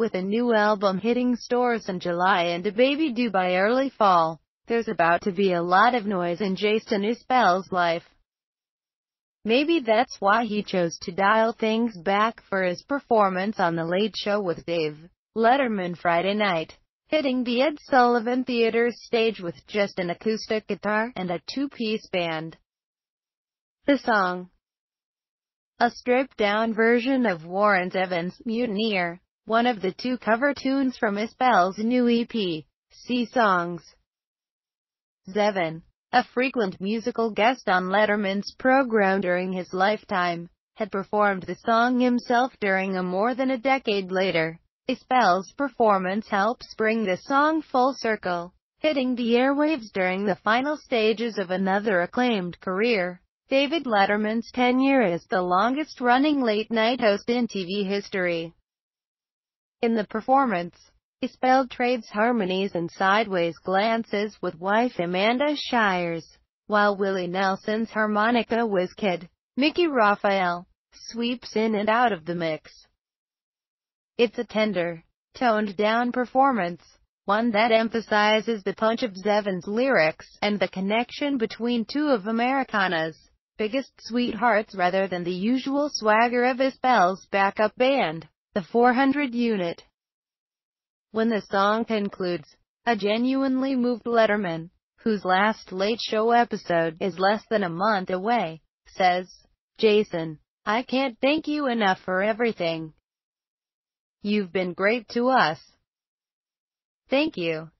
with a new album hitting stores in July and a baby due by early fall. There's about to be a lot of noise in Jason Isbell's life. Maybe that's why he chose to dial things back for his performance on The Late Show with Dave Letterman Friday night, hitting the Ed Sullivan Theater's stage with just an acoustic guitar and a two-piece band. The song, a stripped-down version of Warren Zevon's Mutineer, one of the two cover tunes from Isbell's new EP, Sea Songs. Zevon, a frequent musical guest on Letterman's program during his lifetime, had performed the song himself during a more than a decade later. Isbell's performance helps bring the song full circle, hitting the airwaves during the final stages of another acclaimed career. David Letterman's tenure is the longest-running late-night host in TV history. In the performance, he spelled trades harmonies and sideways glances with wife Amanda Shires, while Willie Nelson's harmonica whiz Kid. Mickey Raphael sweeps in and out of the mix. It's a tender, toned-down performance, one that emphasizes the punch of Zevon's lyrics and the connection between two of Americana's biggest sweethearts rather than the usual swagger of Espel's backup band the 400 unit. When the song concludes, a genuinely moved Letterman, whose last Late Show episode is less than a month away, says, Jason, I can't thank you enough for everything. You've been great to us. Thank you.